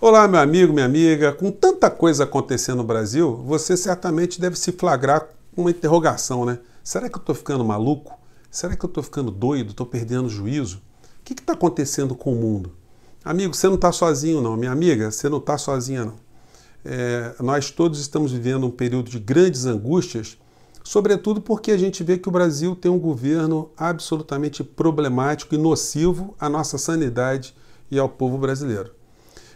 Olá, meu amigo, minha amiga. Com tanta coisa acontecendo no Brasil, você certamente deve se flagrar com uma interrogação, né? Será que eu estou ficando maluco? Será que eu estou ficando doido? Estou perdendo juízo? O que está acontecendo com o mundo? Amigo, você não está sozinho, não. Minha amiga, você não está sozinha, não. É, nós todos estamos vivendo um período de grandes angústias, sobretudo porque a gente vê que o Brasil tem um governo absolutamente problemático e nocivo à nossa sanidade e ao povo brasileiro.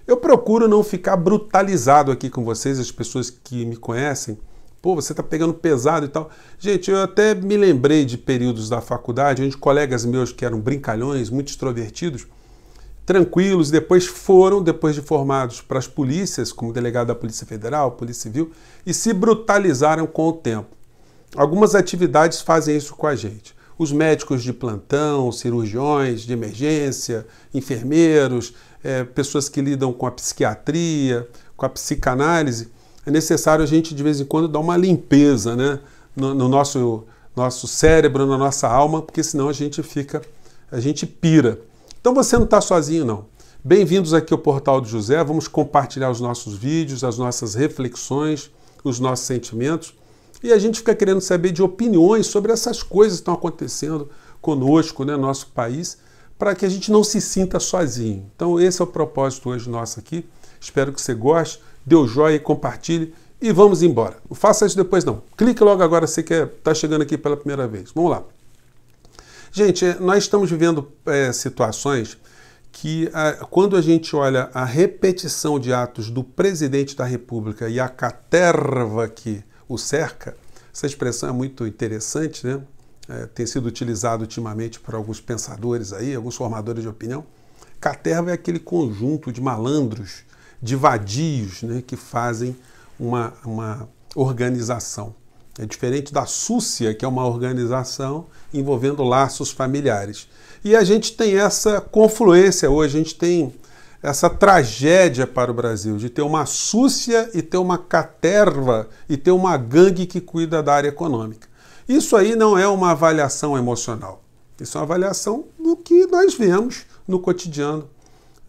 Eu procuro não ficar brutalizado aqui com vocês, as pessoas que me conhecem. Pô, você tá pegando pesado e tal. Gente, eu até me lembrei de períodos da faculdade onde colegas meus que eram brincalhões, muito extrovertidos, tranquilos, depois foram, depois de formados, para as polícias, como delegado da Polícia Federal, Polícia Civil, e se brutalizaram com o tempo. Algumas atividades fazem isso com a gente. Os médicos de plantão, cirurgiões de emergência, enfermeiros, é, pessoas que lidam com a psiquiatria, com a psicanálise, é necessário a gente de vez em quando dar uma limpeza né? no, no nosso, nosso cérebro, na nossa alma, porque senão a gente fica, a gente pira. Então você não está sozinho, não. Bem-vindos aqui ao Portal do José. Vamos compartilhar os nossos vídeos, as nossas reflexões, os nossos sentimentos. E a gente fica querendo saber de opiniões sobre essas coisas que estão acontecendo conosco, né, nosso país para que a gente não se sinta sozinho. Então, esse é o propósito hoje nosso aqui. Espero que você goste. Dê o joinha, compartilhe e vamos embora. Não faça isso depois, não. Clique logo agora se quer está é, chegando aqui pela primeira vez. Vamos lá. Gente, eh, nós estamos vivendo é, situações que, a, quando a gente olha a repetição de atos do presidente da República e a caterva que o cerca, essa expressão é muito interessante, né? é, tem sido utilizado ultimamente por alguns pensadores aí, alguns formadores de opinião. Caterva é aquele conjunto de malandros, de vadios, né, que fazem uma, uma organização. É diferente da súcia, que é uma organização envolvendo laços familiares. E a gente tem essa confluência hoje, a gente tem essa tragédia para o Brasil de ter uma súcia e ter uma caterva e ter uma gangue que cuida da área econômica. Isso aí não é uma avaliação emocional. Isso é uma avaliação do que nós vemos no cotidiano.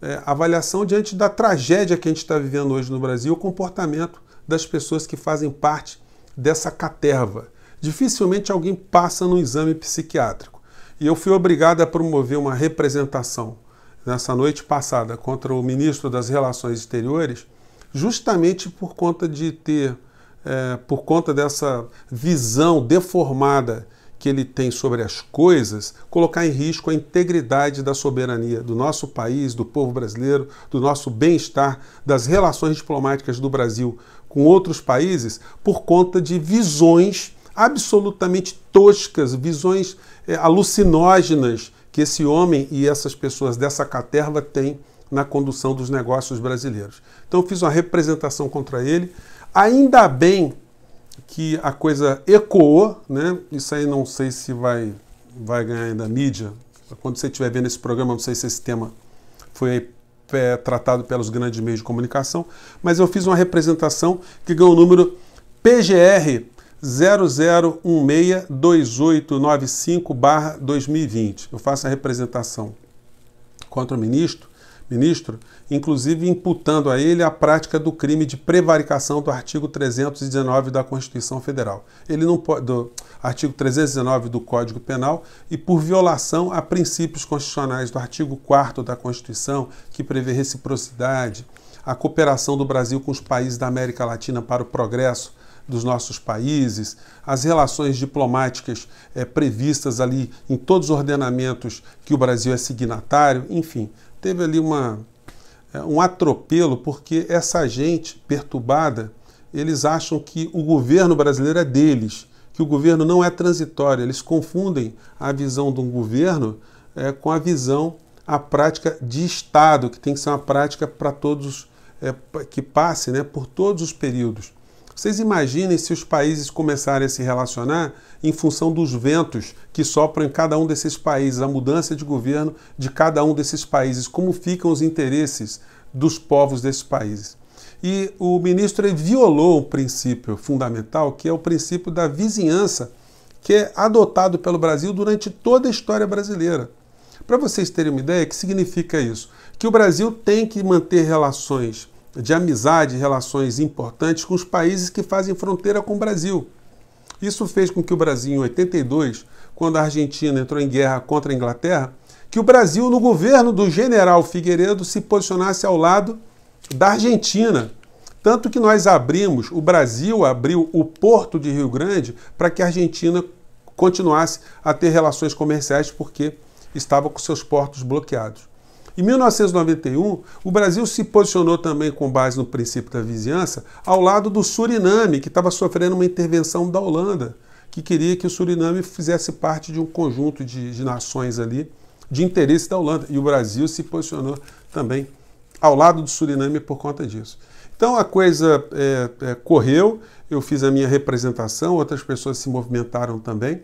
É, avaliação diante da tragédia que a gente está vivendo hoje no Brasil, o comportamento das pessoas que fazem parte dessa caterva. Dificilmente alguém passa no exame psiquiátrico. E eu fui obrigado a promover uma representação nessa noite passada contra o ministro das Relações Exteriores, justamente por conta de ter é, por conta dessa visão deformada que ele tem sobre as coisas, colocar em risco a integridade da soberania do nosso país, do povo brasileiro, do nosso bem-estar, das relações diplomáticas do Brasil com outros países, por conta de visões absolutamente toscas, visões é, alucinógenas que esse homem e essas pessoas dessa caterva têm na condução dos negócios brasileiros. Então, eu fiz uma representação contra ele. Ainda bem que a coisa ecoou, né? Isso aí não sei se vai, vai ganhar ainda mídia. Quando você estiver vendo esse programa, não sei se esse tema foi é, tratado pelos grandes meios de comunicação, mas eu fiz uma representação que ganhou o número PGR 00162895-2020. Eu faço a representação contra o ministro ministro, inclusive imputando a ele a prática do crime de prevaricação do artigo 319 da Constituição Federal. Ele não pode, do artigo 319 do Código Penal e por violação a princípios constitucionais do artigo 4 da Constituição, que prevê reciprocidade, a cooperação do Brasil com os países da América Latina para o progresso dos nossos países, as relações diplomáticas é, previstas ali em todos os ordenamentos que o Brasil é signatário, enfim, teve ali uma, é, um atropelo, porque essa gente perturbada, eles acham que o governo brasileiro é deles, que o governo não é transitório. Eles confundem a visão de um governo é, com a visão, a prática de Estado, que tem que ser uma prática para todos, é, que passe né, por todos os períodos. Vocês imaginem se os países começarem a se relacionar em função dos ventos que sopram em cada um desses países, a mudança de governo de cada um desses países, como ficam os interesses dos povos desses países. E o ministro violou um princípio fundamental, que é o princípio da vizinhança, que é adotado pelo Brasil durante toda a história brasileira. Para vocês terem uma ideia, o que significa isso? Que o Brasil tem que manter relações de amizade e relações importantes com os países que fazem fronteira com o Brasil. Isso fez com que o Brasil, em 82, quando a Argentina entrou em guerra contra a Inglaterra, que o Brasil, no governo do general Figueiredo, se posicionasse ao lado da Argentina. Tanto que nós abrimos, o Brasil abriu o porto de Rio Grande para que a Argentina continuasse a ter relações comerciais, porque estava com seus portos bloqueados. Em 1991, o Brasil se posicionou também com base no princípio da vizinhança ao lado do Suriname, que estava sofrendo uma intervenção da Holanda, que queria que o Suriname fizesse parte de um conjunto de, de nações ali de interesse da Holanda. E o Brasil se posicionou também ao lado do Suriname por conta disso. Então a coisa é, é, correu, eu fiz a minha representação, outras pessoas se movimentaram também,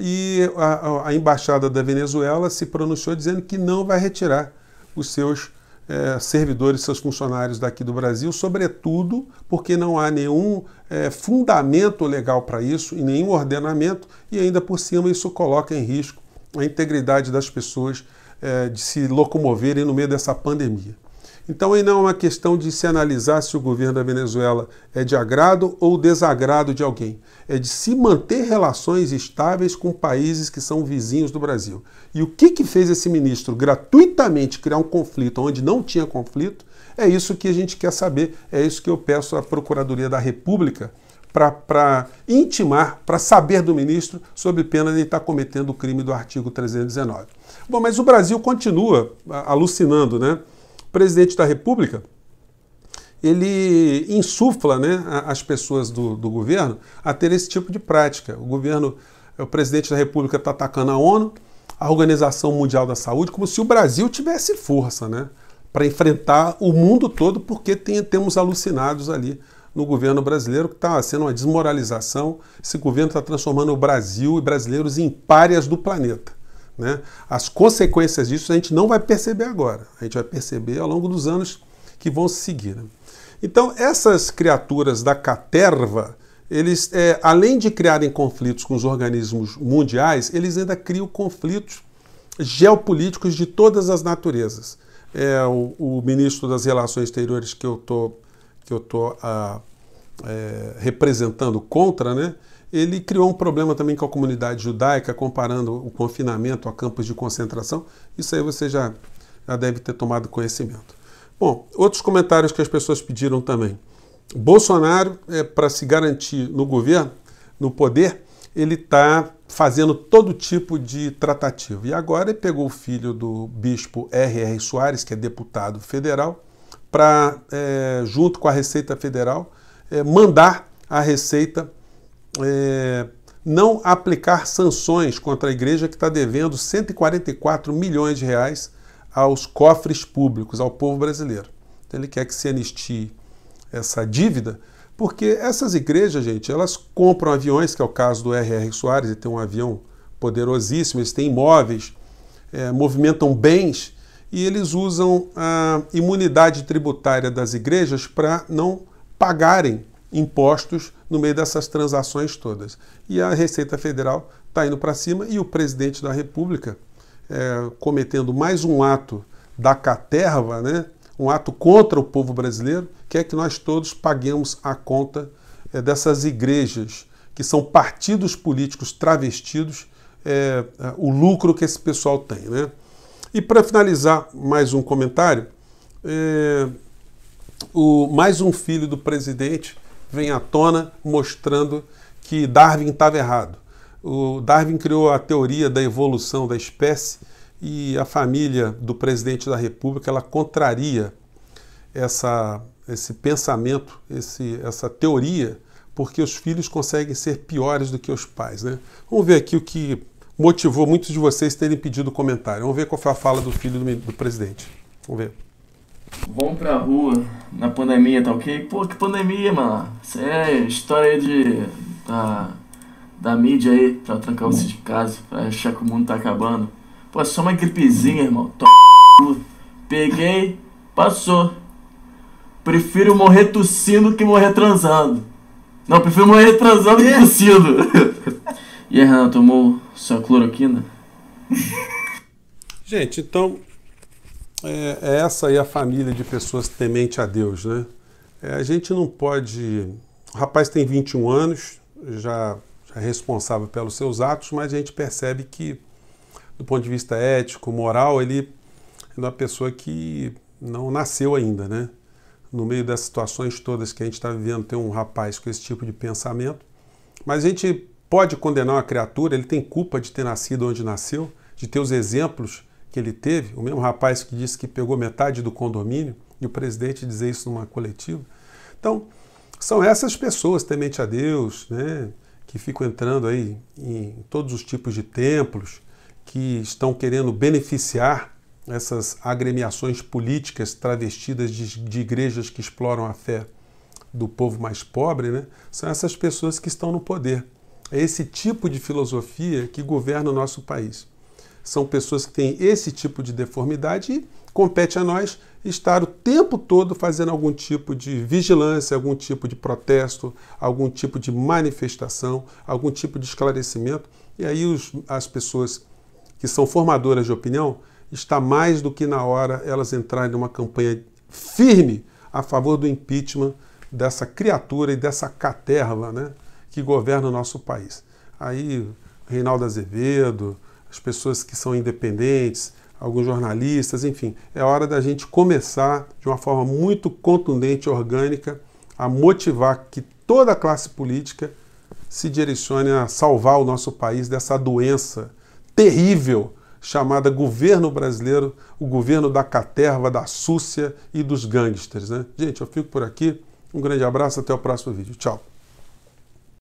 e a, a, embaixada da Venezuela se pronunciou dizendo que não vai retirar os seus é, servidores, seus funcionários daqui do Brasil, sobretudo porque não há nenhum é, fundamento legal para isso e nenhum ordenamento, e ainda por cima isso coloca em risco a integridade das pessoas é, de se locomoverem no meio dessa pandemia. Então, aí não é uma questão de se analisar se o governo da Venezuela é de agrado ou desagrado de alguém. É de se manter relações estáveis com países que são vizinhos do Brasil. E o que, que fez esse ministro gratuitamente criar um conflito onde não tinha conflito? É isso que a gente quer saber, é isso que eu peço à Procuradoria da República para intimar, para saber do ministro, sob pena de estar tá cometendo o crime do artigo 319. Bom, mas o Brasil continua ah, alucinando, né? presidente da República ele insufla né, as pessoas do, do, governo a ter esse tipo de prática. O governo, o presidente da República está atacando a ONU, a Organização Mundial da Saúde, como se o Brasil tivesse força né, para enfrentar o mundo todo, porque tem, temos alucinados ali no governo brasileiro, que está sendo uma desmoralização. Esse governo está transformando o Brasil e brasileiros em párias do planeta. Né? As consequências disso a gente não vai perceber agora, a gente vai perceber ao longo dos anos que vão se seguir. Né? Então, essas criaturas da caterva, eles, é, além de criarem conflitos com os organismos mundiais, eles ainda criam conflitos geopolíticos de todas as naturezas. É, o, o ministro das Relações Exteriores que eu tô, que eu tô ah, é, representando contra, né? ele criou um problema também com a comunidade judaica, comparando o confinamento a campos de concentração. Isso aí você já, já deve ter tomado conhecimento. Bom, outros comentários que as pessoas pediram também. Bolsonaro, é, para se garantir no governo, no poder, ele está fazendo todo tipo de tratativa. E agora ele pegou o filho do bispo R.R. Soares, que é deputado federal, para, é, junto com a Receita Federal, é, mandar a Receita é, não aplicar sanções contra a igreja que está devendo 144 milhões de reais aos cofres públicos, ao povo brasileiro. Então, ele quer que se anistie essa dívida, porque essas igrejas, gente, elas compram aviões, que é o caso do R.R. Soares, ele tem um avião poderosíssimo, eles têm imóveis, é, movimentam bens e eles usam a imunidade tributária das igrejas para não pagarem impostos no meio dessas transações todas. E a Receita Federal está indo para cima e o presidente da República é, cometendo mais um ato da caterva, né? um ato contra o povo brasileiro, que é que nós todos paguemos a conta é, dessas igrejas, que são partidos políticos travestidos, é, o lucro que esse pessoal tem. Né? E para finalizar, mais um comentário. É, o, mais um filho do presidente vem à tona mostrando que Darwin estava errado. O Darwin criou a teoria da evolução da espécie e a família do presidente da República ela contraria essa, esse pensamento, esse, essa teoria, porque os filhos conseguem ser piores do que os pais. Né? Vamos ver aqui o que motivou muitos de vocês terem pedido comentário. Vamos ver qual foi a fala do filho do, do presidente. Vamos ver. Vão pra rua na pandemia, tá ok? Pô, que pandemia, mano. Isso é história aí de. Da, da mídia aí, pra trancar vocês de casa, pra achar que o mundo tá acabando. Pô, é só uma gripezinha, irmão. Tô... Peguei, passou. Prefiro morrer tossindo que morrer transando. Não, prefiro morrer transando que é. tossindo. e aí, Renan, tomou sua cloroquina? Gente, então é, é, essa aí a família de pessoas temente a Deus, né? É, a gente não pode. O rapaz tem 21 anos, já, já é responsável pelos seus atos, mas a gente percebe que, do ponto de vista ético, moral, ele é uma pessoa que não nasceu ainda, né? No meio das situações todas que a gente está vivendo, tem um rapaz com esse tipo de pensamento. Mas a gente pode condenar uma criatura, ele tem culpa de ter nascido onde nasceu, de ter os exemplos que ele teve, o mesmo rapaz que disse que pegou metade do condomínio, e o presidente dizer isso numa coletiva. Então, são essas pessoas temente a Deus, né, que ficam entrando aí em todos os tipos de templos, que estão querendo beneficiar essas agremiações políticas travestidas de, de igrejas que exploram a fé do povo mais pobre, né, são essas pessoas que estão no poder. É esse tipo de filosofia que governa o nosso país são pessoas que têm esse tipo de deformidade e compete a nós estar o tempo todo fazendo algum tipo de vigilância, algum tipo de protesto, algum tipo de manifestação, algum tipo de esclarecimento. E aí os, as pessoas que são formadoras de opinião está mais do que na hora elas entrarem numa campanha firme a favor do impeachment dessa criatura e dessa caterva, né, que governa o nosso país. Aí Reinaldo Azevedo, as pessoas que são independentes, alguns jornalistas, enfim. É hora da gente começar de uma forma muito contundente e orgânica a motivar que toda a classe política se direcione a salvar o nosso país dessa doença terrível chamada governo brasileiro, o governo da caterva, da súcia e dos gangsters. Né? Gente, eu fico por aqui. Um grande abraço, até o próximo vídeo. Tchau.